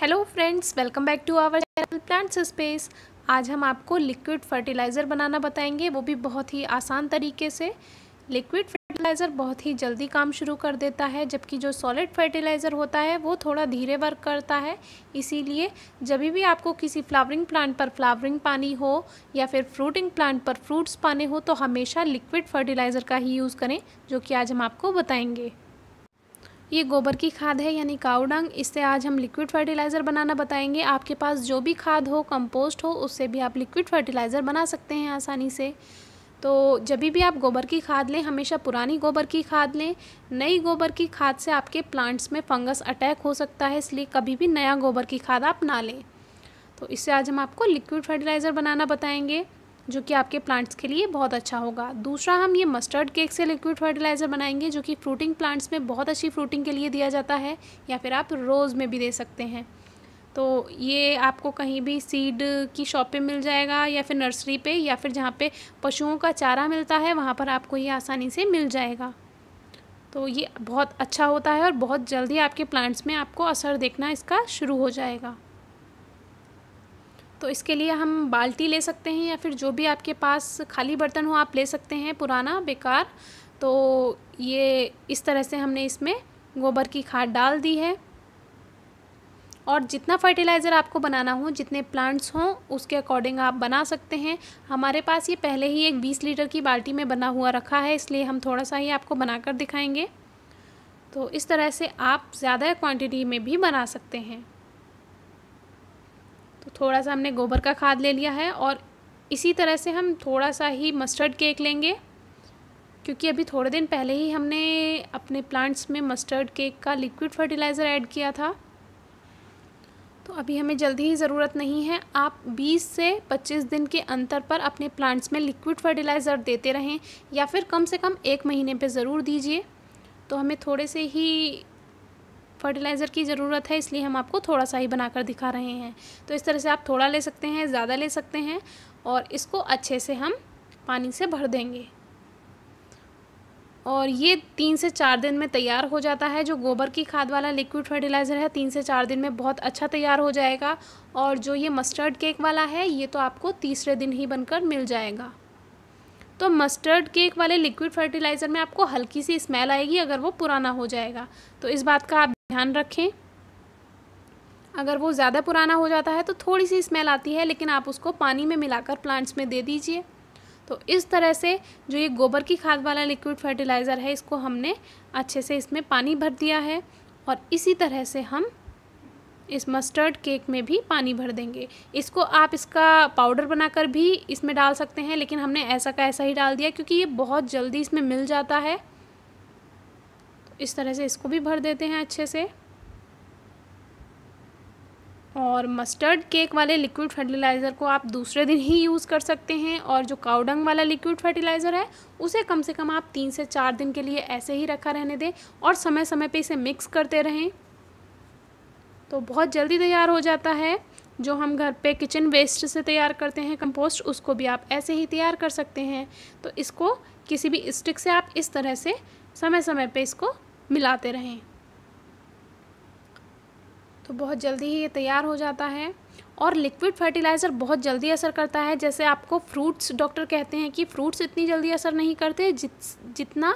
hello friends welcome back to our channel Plants Space आज हम आपको लिक्विड फर्टिलाइज़र बनाना बताएंगे वो भी बहुत ही आसान तरीके से लिक्विड फर्टिलाइज़र बहुत ही जल्दी काम शुरू कर देता है जबकि जो सॉलिड फर्टिलाइज़र होता है वो थोड़ा धीरे वर्क करता है इसीलिए जब भी आपको किसी फ्लावरिंग प्लांट पर फ्लावरिंग पानी हो या फिर फ्रूटिंग प्लांट पर फ्रूट्स पाने हो तो हमेशा लिक्विड फर्टिलाइज़र का ही यूज़ करें जो कि आज हम आपको बताएंगे ये गोबर की खाद है यानी काउडंग इससे आज हम लिक्विड फर्टिलाइज़र बनाना बताएंगे आपके पास जो भी खाद हो कंपोस्ट हो उससे भी आप लिक्विड फर्टिलाइज़र बना सकते हैं आसानी से तो जब भी आप गोबर की खाद लें हमेशा पुरानी गोबर की खाद लें नई गोबर की खाद से आपके प्लांट्स में फंगस अटैक हो सकता है इसलिए कभी भी नया गोबर की खाद आप ना लें तो इससे आज हम आपको लिक्विड फर्टिलाइज़र बनाना बताएँगे जो कि आपके प्लांट्स के लिए बहुत अच्छा होगा दूसरा हम ये मस्टर्ड केक से लिक्विड फर्टिलाइज़र बनाएंगे जो कि फ्रूटिंग प्लांट्स में बहुत अच्छी फ्रूटिंग के लिए दिया जाता है या फिर आप रोज़ में भी दे सकते हैं तो ये आपको कहीं भी सीड की शॉप पे मिल जाएगा या फिर नर्सरी पे या फिर जहाँ पे पशुओं का चारा मिलता है वहाँ पर आपको ये आसानी से मिल जाएगा तो ये बहुत अच्छा होता है और बहुत जल्दी आपके प्लांट्स में आपको असर देखना इसका शुरू हो जाएगा तो इसके लिए हम बाल्टी ले सकते हैं या फिर जो भी आपके पास खाली बर्तन हो आप ले सकते हैं पुराना बेकार तो ये इस तरह से हमने इसमें गोबर की खाद डाल दी है और जितना फर्टिलाइज़र आपको बनाना हो जितने प्लांट्स हों उसके अकॉर्डिंग आप बना सकते हैं हमारे पास ये पहले ही एक 20 लीटर की बाल्टी में बना हुआ रखा है इसलिए हम थोड़ा सा ही आपको बनाकर दिखाएंगे तो इस तरह से आप ज़्यादा क्वांटिटी में भी बना सकते हैं तो थोड़ा सा हमने गोबर का खाद ले लिया है और इसी तरह से हम थोड़ा सा ही मस्टर्ड केक लेंगे क्योंकि अभी थोड़े दिन पहले ही हमने अपने प्लांट्स में मस्टर्ड केक का लिक्विड फर्टिलाइज़र ऐड किया था तो अभी हमें जल्दी ही ज़रूरत नहीं है आप 20 से 25 दिन के अंतर पर अपने प्लांट्स में लिक्विड फर्टिलाइज़र देते रहें या फिर कम से कम एक महीने पे ज़रूर दीजिए तो हमें थोड़े से ही फर्टिलाइज़र की ज़रूरत है इसलिए हम आपको थोड़ा सा ही बनाकर दिखा रहे हैं तो इस तरह से आप थोड़ा ले सकते हैं ज़्यादा ले सकते हैं और इसको अच्छे से हम पानी से भर देंगे और ये तीन से चार दिन में तैयार हो जाता है जो गोबर की खाद वाला लिक्विड फर्टिलाइज़र है तीन से चार दिन में बहुत अच्छा तैयार हो जाएगा और जो ये मस्टर्ड केक वाला है ये तो आपको तीसरे दिन ही बनकर मिल जाएगा तो मस्टर्ड केक वाले लिक्विड फर्टिलाइज़र में आपको हल्की सी स्मेल आएगी अगर वो पुराना हो जाएगा तो इस बात का आप ध्यान रखें अगर वो ज़्यादा पुराना हो जाता है तो थोड़ी सी स्मेल आती है लेकिन आप उसको पानी में मिलाकर प्लांट्स में दे दीजिए तो इस तरह से जो ये गोबर की खाद वाला लिक्विड फर्टिलाइज़र है इसको हमने अच्छे से इसमें पानी भर दिया है और इसी तरह से हम इस मस्टर्ड केक में भी पानी भर देंगे इसको आप इसका पाउडर बनाकर भी इसमें डाल सकते हैं लेकिन हमने ऐसा का ऐसा ही डाल दिया क्योंकि ये बहुत जल्दी इसमें मिल जाता है इस तरह से इसको भी भर देते हैं अच्छे से और मस्टर्ड केक वाले लिक्विड फर्टिलाइज़र को आप दूसरे दिन ही यूज़ कर सकते हैं और जो काउडंग वाला लिक्विड फर्टिलाइज़र है उसे कम से कम आप तीन से चार दिन के लिए ऐसे ही रखा रहने दें और समय समय पे इसे मिक्स करते रहें तो बहुत जल्दी तैयार हो जाता है जो हम घर पे किचन वेस्ट से तैयार करते हैं कंपोस्ट उसको भी आप ऐसे ही तैयार कर सकते हैं तो इसको किसी भी स्टिक से आप इस तरह से समय समय पर इसको मिलाते रहें तो बहुत जल्दी ही ये तैयार हो जाता है और लिक्विड फर्टिलाइज़र बहुत जल्दी असर करता है जैसे आपको फ्रूट्स डॉक्टर कहते हैं कि फ्रूट्स इतनी जल्दी असर नहीं करते जित जितना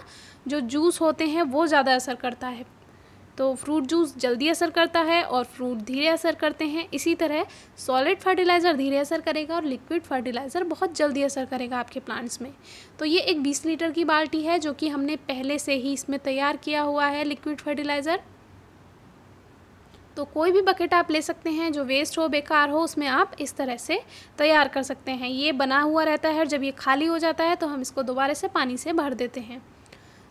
जो जूस होते हैं वो ज़्यादा असर करता है तो फ्रूट जूस जल्दी असर करता है और फ्रूट धीरे असर करते हैं इसी तरह सॉलिड फर्टिलाइज़र धीरे असर करेगा और लिक्विड फर्टिलाइज़र बहुत जल्दी असर करेगा आपके प्लांट्स में तो ये एक 20 लीटर की बाल्टी है जो कि हमने पहले से ही इसमें तैयार किया हुआ है लिक्विड फर्टिलाइज़र तो कोई भी बकेट आप ले सकते हैं जो वेस्ट हो बेकार हो उसमें आप इस तरह से तैयार कर सकते हैं ये बना हुआ रहता है और जब ये खाली हो जाता है तो हम इसको दोबारा से पानी से भर देते हैं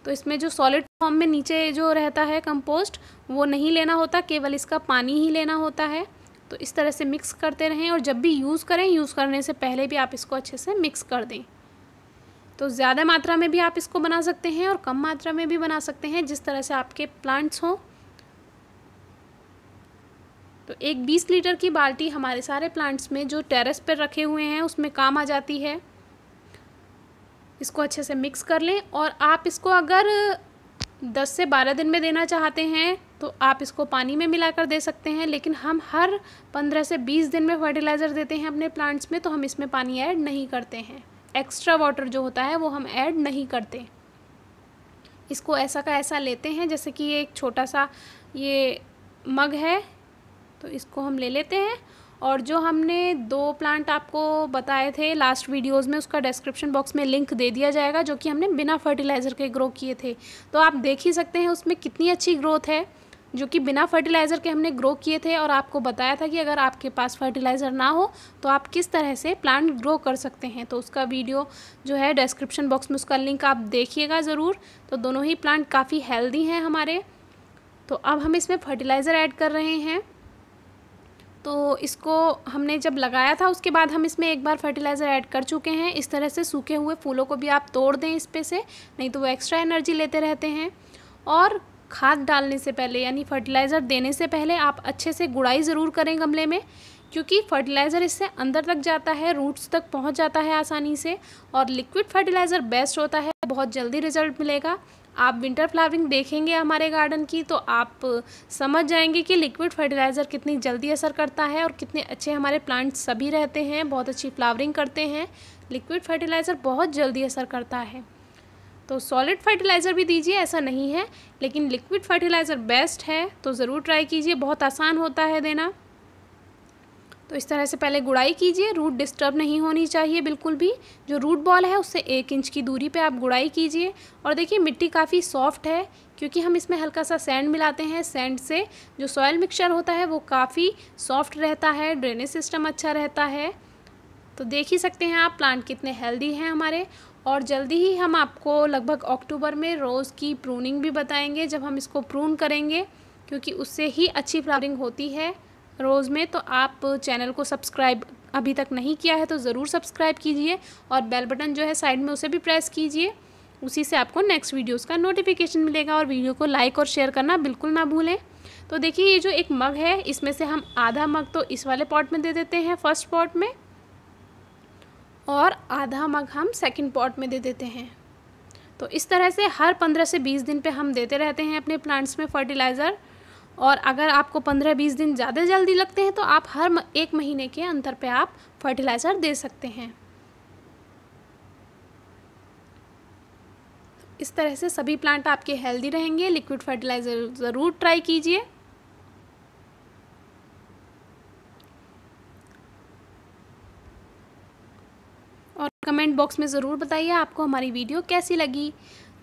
तो इसमें जो सॉलिड फॉर्म में नीचे जो रहता है कंपोस्ट वो नहीं लेना होता केवल इसका पानी ही लेना होता है तो इस तरह से मिक्स करते रहें और जब भी यूज़ करें यूज़ करने से पहले भी आप इसको अच्छे से मिक्स कर दें तो ज़्यादा मात्रा में भी आप इसको बना सकते हैं और कम मात्रा में भी बना सकते हैं जिस तरह से आपके प्लांट्स हों तो एक 20 लीटर की बाल्टी हमारे सारे प्लांट्स में जो टेरेस पर रखे हुए हैं उसमें काम आ जाती है इसको अच्छे से मिक्स कर लें और आप इसको अगर 10 से 12 दिन में देना चाहते हैं तो आप इसको पानी में मिलाकर दे सकते हैं लेकिन हम हर 15 से 20 दिन में फर्टिलाइज़र देते हैं अपने प्लांट्स में तो हम इसमें पानी ऐड नहीं करते हैं एक्स्ट्रा वाटर जो होता है वो हम ऐड नहीं करते इसको ऐसा का ऐसा लेते हैं जैसे कि ये एक छोटा सा ये मग है तो इसको हम ले लेते हैं और जो हमने दो प्लांट आपको बताए थे लास्ट वीडियोस में उसका डिस्क्रिप्शन बॉक्स में लिंक दे दिया जाएगा जो कि हमने बिना फर्टिलाइज़र के ग्रो किए थे तो आप देख ही सकते हैं उसमें कितनी अच्छी ग्रोथ है जो कि बिना फर्टिलाइज़र के हमने ग्रो किए थे और आपको बताया था कि अगर आपके पास फर्टिलाइज़र ना हो तो आप किस तरह से प्लांट ग्रो कर सकते हैं तो उसका वीडियो जो है डिस्क्रिप्शन बॉक्स में उसका लिंक आप देखिएगा ज़रूर तो दोनों ही प्लांट काफ़ी हेल्दी हैं हमारे तो अब हम इसमें फर्टिलाइज़र ऐड कर रहे हैं तो इसको हमने जब लगाया था उसके बाद हम इसमें एक बार फर्टिलाइज़र ऐड कर चुके हैं इस तरह से सूखे हुए फूलों को भी आप तोड़ दें इस पे से नहीं तो वो एक्स्ट्रा एनर्जी लेते रहते हैं और खाद डालने से पहले यानी फर्टिलाइज़र देने से पहले आप अच्छे से गुड़ाई ज़रूर करें गमले में क्योंकि फर्टिलाइज़र इससे अंदर तक जाता है रूट्स तक पहुँच जाता है आसानी से और लिक्विड फर्टिलाइज़र बेस्ट होता है बहुत जल्दी रिजल्ट मिलेगा आप विंटर फ्लावरिंग देखेंगे हमारे गार्डन की तो आप समझ जाएंगे कि लिक्विड फर्टिलाइज़र कितनी जल्दी असर करता है और कितने अच्छे हमारे प्लांट्स सभी रहते हैं बहुत अच्छी फ्लावरिंग करते हैं लिक्विड फर्टिलाइज़र बहुत जल्दी असर करता है तो सॉलिड फर्टिलाइज़र भी दीजिए ऐसा नहीं है लेकिन लिक्विड फर्टिलाइज़र बेस्ट है तो ज़रूर ट्राई कीजिए बहुत आसान होता है देना तो इस तरह से पहले गुड़ाई कीजिए रूट डिस्टर्ब नहीं होनी चाहिए बिल्कुल भी जो रूट बॉल है उससे एक इंच की दूरी पे आप गुड़ाई कीजिए और देखिए मिट्टी काफ़ी सॉफ्ट है क्योंकि हम इसमें हल्का सा सैंड मिलाते हैं सैंड से जो सॉयल मिक्सचर होता है वो काफ़ी सॉफ्ट रहता है ड्रेनेज सिस्टम अच्छा रहता है तो देख ही सकते हैं आप प्लांट कितने हेल्दी हैं हमारे और जल्दी ही हम आपको लगभग अक्टूबर में रोज़ की प्रूनिंग भी बताएंगे जब हम इसको प्रून करेंगे क्योंकि उससे ही अच्छी फ्लावरिंग होती है रोज़ में तो आप चैनल को सब्सक्राइब अभी तक नहीं किया है तो ज़रूर सब्सक्राइब कीजिए और बेल बटन जो है साइड में उसे भी प्रेस कीजिए उसी से आपको नेक्स्ट वीडियोस का नोटिफिकेशन मिलेगा और वीडियो को लाइक और शेयर करना बिल्कुल ना भूलें तो देखिए ये जो एक मग है इसमें से हम आधा मग तो इस वाले पॉट में दे देते हैं फर्स्ट पॉट में और आधा मग हम सेकंड पॉट में दे देते हैं तो इस तरह से हर पंद्रह से बीस दिन पे हम देते रहते हैं अपने प्लांट्स में फर्टिलाइज़र और अगर आपको पंद्रह बीस दिन ज़्यादा जल्दी लगते हैं तो आप हर एक महीने के अंतर पे आप फर्टिलाइज़र दे सकते हैं इस तरह से सभी प्लांट आपके हेल्दी रहेंगे लिक्विड फर्टिलाइज़र ज़रूर ट्राई कीजिए और कमेंट बॉक्स में ज़रूर बताइए आपको हमारी वीडियो कैसी लगी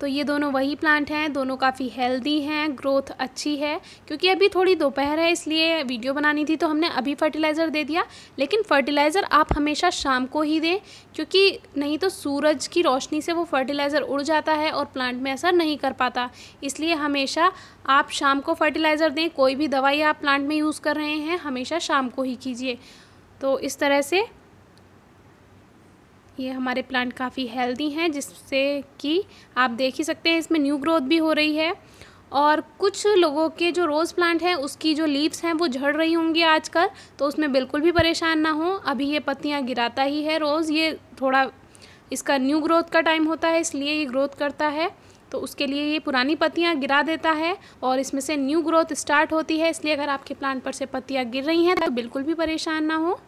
तो ये दोनों वही प्लांट हैं दोनों काफ़ी हेल्दी हैं ग्रोथ अच्छी है क्योंकि अभी थोड़ी दोपहर है इसलिए वीडियो बनानी थी तो हमने अभी फर्टिलाइज़र दे दिया लेकिन फर्टिलाइज़र आप हमेशा शाम को ही दें क्योंकि नहीं तो सूरज की रोशनी से वो फर्टिलाइज़र उड़ जाता है और प्लांट में असर नहीं कर पाता इसलिए हमेशा आप शाम को फर्टिलाइज़र दें कोई भी दवाई आप प्लांट में यूज़ कर रहे हैं हमेशा शाम को ही कीजिए तो इस तरह से ये हमारे प्लांट काफ़ी हेल्दी हैं जिससे कि आप देख ही सकते हैं इसमें न्यू ग्रोथ भी हो रही है और कुछ लोगों के जो रोज़ प्लांट हैं उसकी जो लीव्स हैं वो झड़ रही होंगी आजकल तो उसमें बिल्कुल भी परेशान ना हो अभी ये पत्तियाँ गिराता ही है रोज़ ये थोड़ा इसका न्यू ग्रोथ का टाइम होता है इसलिए ये ग्रोथ करता है तो उसके लिए ये पुरानी पत्तियाँ गिरा देता है और इसमें से न्यू ग्रोथ स्टार्ट होती है इसलिए अगर आपके प्लांट पर से पत्तियाँ गिर रही हैं तो बिल्कुल भी परेशान ना हो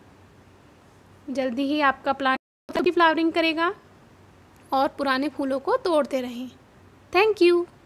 जल्दी ही आपका प्लांट तो की फ्लावरिंग करेगा और पुराने फूलों को तोड़ते रहें थैंक यू